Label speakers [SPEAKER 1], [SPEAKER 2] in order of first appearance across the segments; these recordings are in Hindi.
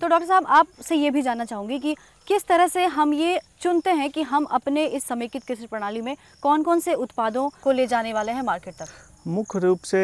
[SPEAKER 1] तो डॉक्टर साहब आपसे ये भी जानना चाहूँगी कि किस तरह से हम ये चुनते हैं कि हम अपने इस समेकित कृषि प्रणाली में कौन कौन से उत्पादों को ले जाने वाले हैं मार्केट तक
[SPEAKER 2] मुख्य रूप से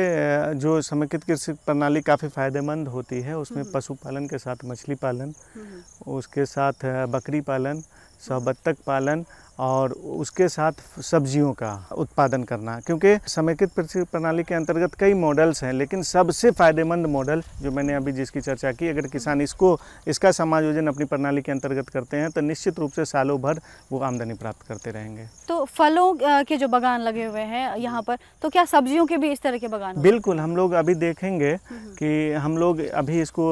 [SPEAKER 2] जो समेकित कृषि प्रणाली काफ़ी फायदेमंद होती है उसमें हम्म। पशुपालन के साथ मछली पालन हम्म। उसके साथ बकरी पालन हम्म। बत्तख पालन और उसके साथ सब्जियों का उत्पादन करना क्योंकि समेकित कृषि प्रणाली के अंतर्गत कई मॉडल्स हैं लेकिन सबसे फायदेमंद मॉडल जो मैंने अभी जिसकी चर्चा की अगर किसान इसको इसका समायोजन अपनी प्रणाली के अंतर्गत करते हैं तो निश्चित रूप से सालों भर वो आमदनी प्राप्त करते रहेंगे
[SPEAKER 1] तो फलों के जो बगान लगे हुए हैं यहाँ पर तो क्या सब्जियों के भी इस तरह के
[SPEAKER 2] बगान बिल्कुल हम लोग अभी देखेंगे हम्म हम्म। कि हम लोग अभी इसको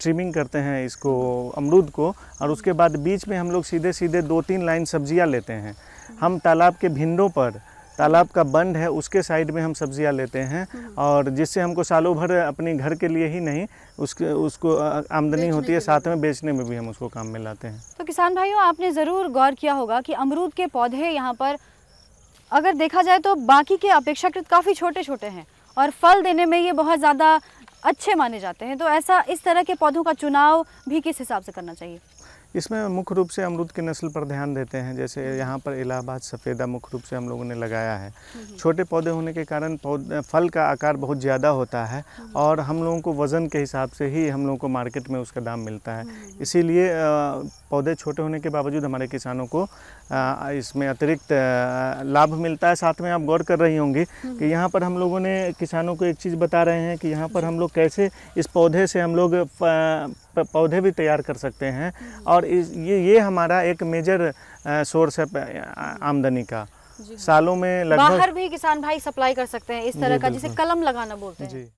[SPEAKER 2] ट्रिमिंग करते हैं इसको अमरूद को और उसके बाद बीच में हम लोग सीधे सीधे दो तीन लाइन सब्जियाँ लेते हैं हम तालाब के भिंडों पर तालाब का बंड है उसके साइड में हम सब्जियां लेते हैं हम्म और जिससे हमको सालों भर अपने घर के लिए ही नहीं उसके उसको आमदनी होती है साथ में बेचने में भी हम उसको काम में लाते हैं
[SPEAKER 1] किसान भाइयों आपने ज़रूर गौर किया होगा कि अमरूद के पौधे यहाँ पर अगर देखा जाए तो बाकी के अपेक्षाकृत काफ़ी छोटे छोटे हैं और फल देने में ये बहुत ज़्यादा अच्छे माने जाते हैं तो ऐसा इस तरह के पौधों का चुनाव भी किस हिसाब से करना चाहिए
[SPEAKER 2] इसमें मुख्य रूप से अमरूद की नस्ल पर ध्यान देते हैं जैसे हम्म। यहाँ पर इलाहाबाद सफ़ेदा मुख्य रूप से हम लोगों ने लगाया है हम्म। छोटे पौधे होने के कारण फल का आकार बहुत ज़्यादा होता है हम्म। और हम लोगों को वज़न के हिसाब से ही हम लोगों को मार्केट में उसका दाम मिलता है इसीलिए पौधे छोटे होने के बावजूद हमारे किसानों को इसमें अतिरिक्त लाभ मिलता है साथ में आप गौर कर रही होंगी कि यहाँ पर हम लोगों ने किसानों को एक चीज़ बता रहे हैं कि यहाँ पर हम लोग कैसे इस पौधे से हम लोग पौधे भी तैयार कर सकते हैं और इस ये ये हमारा एक मेजर सोर्स है आमदनी का सालों में लगभग बाहर
[SPEAKER 1] भी किसान भाई सप्लाई कर सकते हैं इस तरह का जिसे कलम लगाना बोलते हैं